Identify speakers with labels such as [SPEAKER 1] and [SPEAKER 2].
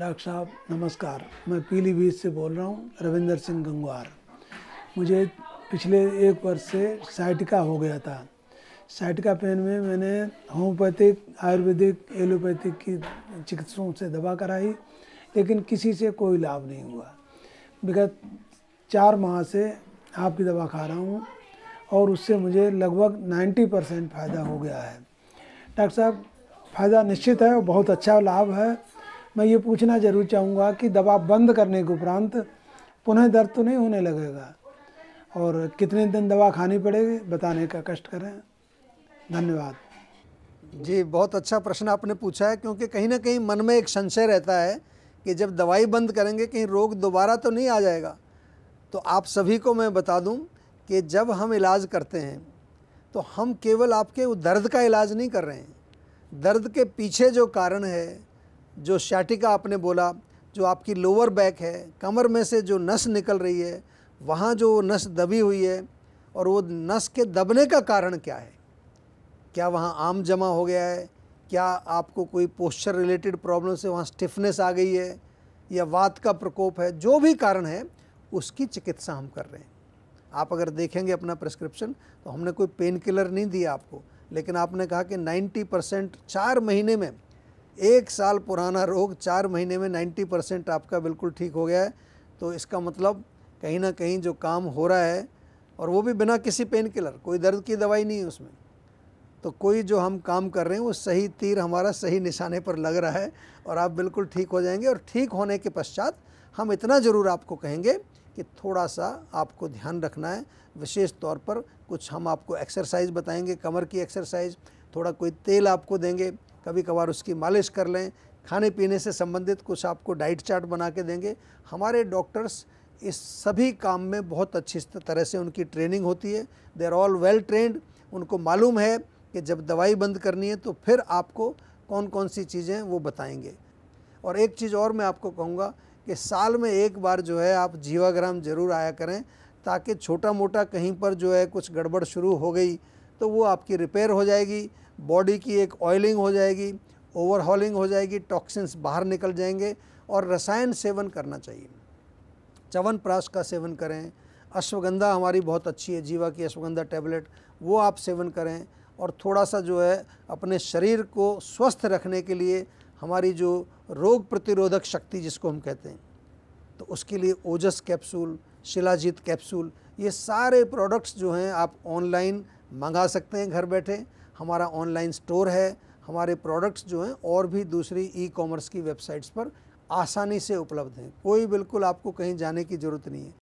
[SPEAKER 1] doctor साहब नमस्कार मैं पीलीभीत से बोल रहा हूँ रविंदर सिंह गंगवार मुझे पिछले एक वर्ष से साइटिका हो गया था साइटिका पेन में मैंने होम्योपैथिक आयुर्वेदिक एलोपैथिक की चिकित्सकों से दवा कराई लेकिन किसी से कोई लाभ नहीं हुआ विगत चार माह से आपकी दवा खा रहा हूँ और उससे मुझे लगभग 90 परसेंट फ़ायदा हो गया है डॉक्टर साहब फ़ायदा निश्चित है और बहुत अच्छा लाभ है मैं ये पूछना जरूर चाहूँगा कि दवा बंद करने के उपरांत पुनः दर्द तो नहीं होने लगेगा और कितने दिन दवा खानी पड़ेगी बताने का कष्ट करें
[SPEAKER 2] धन्यवाद जी बहुत अच्छा प्रश्न आपने पूछा है क्योंकि कहीं ना कहीं मन में एक संशय रहता है कि जब दवाई बंद करेंगे कहीं रोग दोबारा तो नहीं आ जाएगा तो आप सभी को मैं बता दूं कि जब हम इलाज करते हैं तो हम केवल आपके दर्द का इलाज नहीं कर रहे हैं दर्द के पीछे जो कारण है जो शैटिका आपने बोला जो आपकी लोअर बैक है कमर में से जो नस निकल रही है वहाँ जो नस दबी हुई है और वो नस के दबने का कारण क्या है क्या वहाँ आम जमा हो गया है क्या आपको कोई पोस्चर रिलेटेड प्रॉब्लम से वहाँ स्टिफनेस आ गई है या वात का प्रकोप है जो भी कारण है उसकी चिकित्सा हम कर रहे हैं आप अगर देखेंगे अपना प्रिस्क्रिप्शन तो हमने कोई पेन किलर नहीं दिया आपको लेकिन आपने कहा कि 90 परसेंट चार महीने में एक साल पुराना रोग चार महीने में 90 परसेंट आपका बिल्कुल ठीक हो गया है तो इसका मतलब कहीं ना कहीं जो काम हो रहा है और वो भी बिना किसी पेन किलर कोई दर्द की दवाई नहीं है उसमें तो कोई जो हम काम कर रहे हैं वो सही तीर हमारा सही निशाने पर लग रहा है और आप बिल्कुल ठीक हो जाएंगे और ठीक होने के पश्चात हम इतना ज़रूर आपको कहेंगे कि थोड़ा सा आपको ध्यान रखना है विशेष तौर पर कुछ हम आपको एक्सरसाइज बताएंगे कमर की एक्सरसाइज थोड़ा कोई तेल आपको देंगे कभी कभार उसकी मालिश कर लें खाने पीने से संबंधित कुछ आपको डाइट चार्ट बना के देंगे हमारे डॉक्टर्स इस सभी काम में बहुत अच्छी तरह से उनकी ट्रेनिंग होती है they are all well trained उनको मालूम है कि जब दवाई बंद करनी है तो फिर आपको कौन कौन सी चीज़ें वो बताएंगे और एक चीज़ और मैं आपको कहूँगा कि साल में एक बार जो है आप जीवाग्राम ज़रूर आया करें ताकि छोटा मोटा कहीं पर जो है कुछ गड़बड़ शुरू हो गई तो वो आपकी रिपेयर हो जाएगी बॉडी की एक ऑयलिंग हो जाएगी ओवरहॉलिंग हो जाएगी टॉक्सिन्स बाहर निकल जाएंगे और रसायन सेवन करना चाहिए चवन प्राश का सेवन करें अश्वगंधा हमारी बहुत अच्छी है जीवा की अश्वगंधा टैबलेट वो आप सेवन करें और थोड़ा सा जो है अपने शरीर को स्वस्थ रखने के लिए हमारी जो रोग प्रतिरोधक शक्ति जिसको हम कहते हैं तो उसके लिए ओजस कैप्सूल शिलाजीत कैप्सूल ये सारे प्रोडक्ट्स जो हैं आप ऑनलाइन मंगा सकते हैं घर बैठे हमारा ऑनलाइन स्टोर है हमारे प्रोडक्ट्स जो हैं और भी दूसरी ई कॉमर्स की वेबसाइट्स पर आसानी से उपलब्ध हैं कोई बिल्कुल आपको कहीं जाने की ज़रूरत नहीं है